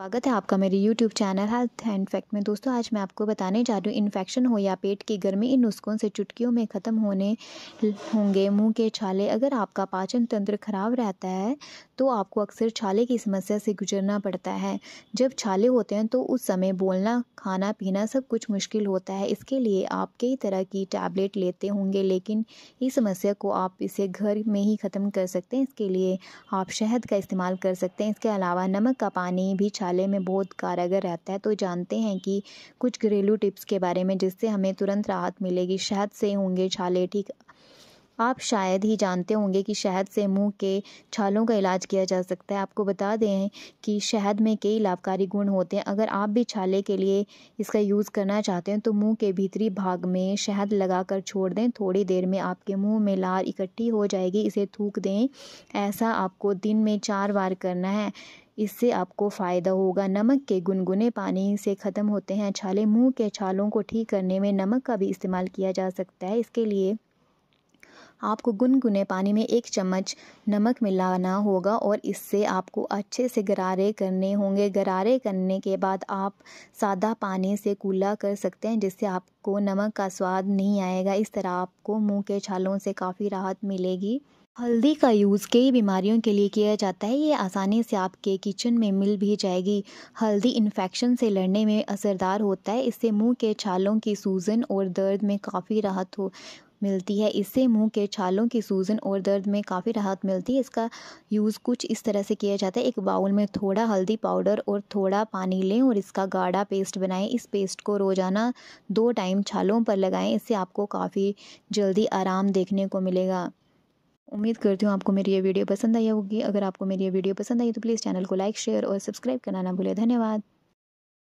स्वागत है आपका मेरे YouTube channel health and fact में दोस्तों आज मैं आपको बताने जा रही हूँ इन्फेक्शन हो या पेट की गर्मी इन नुस्खों से चुटकियों में ख़त्म होने होंगे मुंह के छाले अगर आपका पाचन तंत्र खराब रहता है तो आपको अक्सर छाले की समस्या से गुजरना पड़ता है जब छाले होते हैं तो उस समय बोलना खाना पीना सब कुछ मुश्किल होता है इसके लिए आप कई तरह की टैबलेट लेते होंगे लेकिन इस समस्या को आप इसे घर में ही ख़त्म कर सकते हैं इसके लिए आप शहद का इस्तेमाल कर सकते हैं इसके अलावा नमक का पानी भी मसाले में बहुत कारगर रहता है तो जानते हैं कि कुछ घरेलू टिप्स के बारे में जिससे हमें तुरंत राहत मिलेगी शहद से होंगे छाले ठीक आप शायद ही जानते होंगे कि शहद से मुंह के छालों का इलाज किया जा सकता है आपको बता दें कि शहद में कई लाभकारी गुण होते हैं अगर आप भी छाले के लिए इसका यूज़ करना चाहते हैं तो मुंह के भीतरी भाग में शहद लगाकर छोड़ दें थोड़ी देर में आपके मुंह में लार इकट्ठी हो जाएगी इसे थूक दें ऐसा आपको दिन में चार बार करना है इससे आपको फ़ायदा होगा नमक के गुनगुने पानी से ख़त्म होते हैं छाले मुंह के छालों को ठीक करने में नमक का भी इस्तेमाल किया जा सकता है इसके लिए आपको गुनगुने पानी में एक चम्मच नमक मिलाना होगा और इससे आपको अच्छे से गरारे करने होंगे गरारे करने के बाद आप सादा पानी से कूला कर सकते हैं जिससे आपको नमक का स्वाद नहीं आएगा इस तरह आपको मुंह के छालों से काफ़ी राहत मिलेगी हल्दी का यूज़ कई बीमारियों के लिए किया जाता है ये आसानी से आपके किचन में मिल भी जाएगी हल्दी इन्फेक्शन से लड़ने में असरदार होता है इससे मुंह के छालों की सूजन और दर्द में काफ़ी राहत हो मिलती है इससे मुंह के छालों की सूजन और दर्द में काफ़ी राहत मिलती है इसका यूज़ कुछ इस तरह से किया जाता है एक बाउल में थोड़ा हल्दी पाउडर और थोड़ा पानी लें और इसका गाढ़ा पेस्ट बनाएं इस पेस्ट को रोज़ाना दो टाइम छालों पर लगाएं इससे आपको काफ़ी जल्दी आराम देखने को मिलेगा उम्मीद करती हूँ आपको मेरी ये वीडियो पसंद आई होगी अगर आपको मेरी ये वीडियो पसंद आई तो प्लीज़ चैनल को लाइक शेयर और सब्सक्राइब करना ना भूलें धन्यवाद